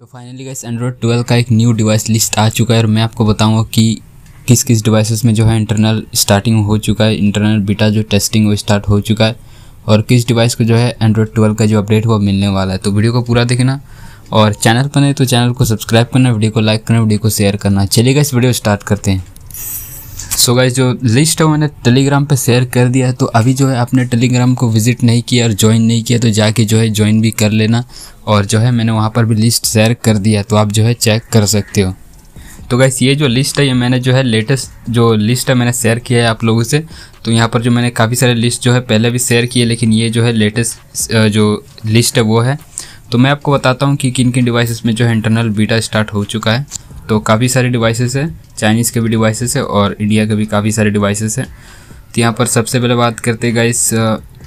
तो finally guys Android 12 का एक न्यू डिवाइस लिस्ट आ चुका है और मैं आपको बताऊंगा कि किस किस डिवाइसेस में जो है इंटरनल स्टार्टिंग हो चुका है इंटरनल बीटा जो टेस्टिंग वो स्टार्ट हो चुका है और किस डिवाइस को जो है एंड्रॉयड 12 का जो अपडेट हुआ मिलने वाला है तो वीडियो को पूरा देखना और चैनल पर नहीं तो चैनल को सब्सक्राइब करना वीडियो को लाइक करना वीडियो को शेयर करना चलिएगा इस वीडियो स्टार्ट करते हैं सो गाइज जो लिस्ट है मैंने टेलीग्राम पे शेयर कर दिया है तो अभी जो है आपने टेलीग्राम को विजिट नहीं किया और ज्वाइन नहीं किया तो जाके जो है ज्वाइन भी कर लेना और जो है मैंने वहाँ पर भी लिस्ट शेयर कर दिया तो आप जो है चेक कर सकते हो तो गैस ये जो लिस्ट है ये मैंने जो है लेटेस्ट जो लिस्ट है मैंने शेयर किया है आप लोगों से तो यहाँ पर जो मैंने काफ़ी सारे लिस्ट जो है पहले भी शेयर किए लेकिन ये जो है लेटेस्ट जो लिस्ट है वो है तो मैं आपको बताता हूँ कि किन किन डिवाइसेस में जो है इंटरनल बीटा स्टार्ट हो चुका है तो काफ़ी सारे डिवाइसेस है चाइनीज़ के भी डिवाइसेस है और इंडिया के भी काफ़ी सारे डिवाइसेस है तो यहाँ पर सबसे पहले बात करते गाइस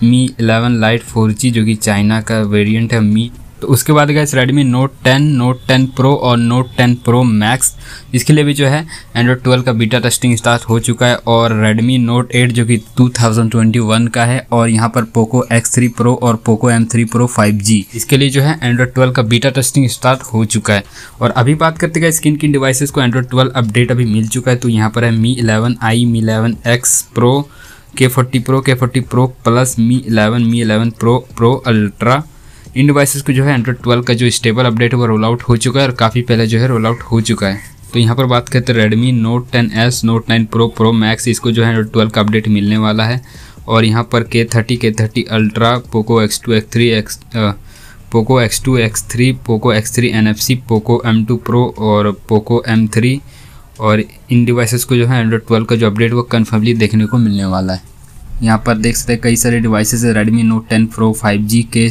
मी 11 लाइट 4G जो कि चाइना का वेरिएंट है मी तो उसके बाद गए रेडमी नोट 10, नोट 10 प्रो और नोट 10 प्रो मैक्स इसके लिए भी जो है एंड्रॉयड 12 का बीटा टेस्टिंग स्टार्ट हो चुका है और रेडमी नोट 8 जो कि 2021 का है और यहाँ पर पोको X3 प्रो और पोको M3 प्रो 5G इसके लिए जो है एंड्रॉयड 12 का बीटा टेस्टिंग स्टार्ट हो चुका है और अभी बात करते गए स्किन किन डिवाइसेज को एंड्रॉयड ट्वेल्व अपडेट अभी मिल चुका है तो यहाँ पर है Mi eleven i Mi eleven X pro K forty pro K forty pro plus Mi 11 Mi 11 pro pro ultra इन डिवाइसेस को जो है एंड्रॉइड ट्वेल्व का जो स्टेबल अपडेट है वो रोल आउट हो चुका है और काफ़ी पहले जो है रोल आउट हो चुका है तो यहाँ पर बात करते हैं Redmi Note ten S Note nine Pro Pro Max इसको जो है एंड्रॉइड ट्वेल्व का अपडेट मिलने वाला है और यहाँ पर K thirty K thirty Ultra Poco X two X three X Poco X two X three Poco X three N F C Poco M two Pro और पोको एम थ्री और इन डिवाइसेस को जो है एंड्रॉइड ट्वेल्व का जो update वो confirmly देखने को मिलने वाला है यहाँ पर देख सकते हैं कई सारे डिवाइसेस है Redmi Note ten Pro five G के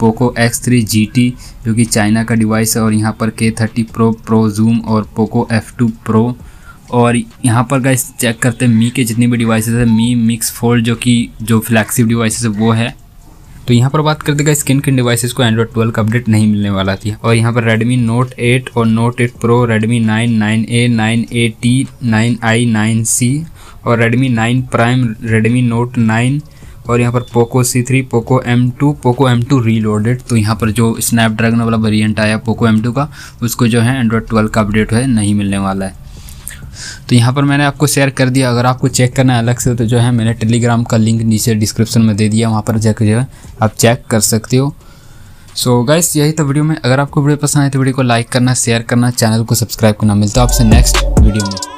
Poco X three G T जो कि चाइना का डिवाइस है और यहाँ पर K thirty Pro Pro Zoom और पोको एफ़ टू प्रो और यहाँ पर गाइस चेक करते हैं मी के जितने भी डिवाइसेस है मी मिक्स फोल्ड जो कि जो फ्लैक्सी डिवाइसेस है वो है तो यहाँ पर बात करते हैं स्किन किन डिवाइसेस को एंड्रॉइड 12 का अपडेट नहीं मिलने वाला थी और यहाँ पर रेडमी नोट 8 और note 8 pro Redmi 9, 9A, 9AT, 9i, 9C और Redmi 9 प्राइम Redmi Note 9 और यहाँ पर Poco C three Poco M two Poco M two reloaded तो यहाँ पर जो स्नैपड्रैगन वाला वेरियंट आया पोको एम टू का उसको जो है एंड्रॉयड ट्वेल्व का अपडेट है नहीं मिलने वाला है तो यहाँ पर मैंने आपको शेयर कर दिया अगर आपको चेक करना है अलग से तो जो है मैंने टेलीग्राम का लिंक नीचे डिस्क्रिप्शन में दे दिया वहाँ पर जाकर जो है आप चेक कर सकते हो सो so गाइस यही था वीडियो में अगर आपको वीडियो पसंद आए तो वीडियो को लाइक करना शेयर करना चैनल को सब्सक्राइब करना मिलता है आपसे नेक्स्ट वीडियो में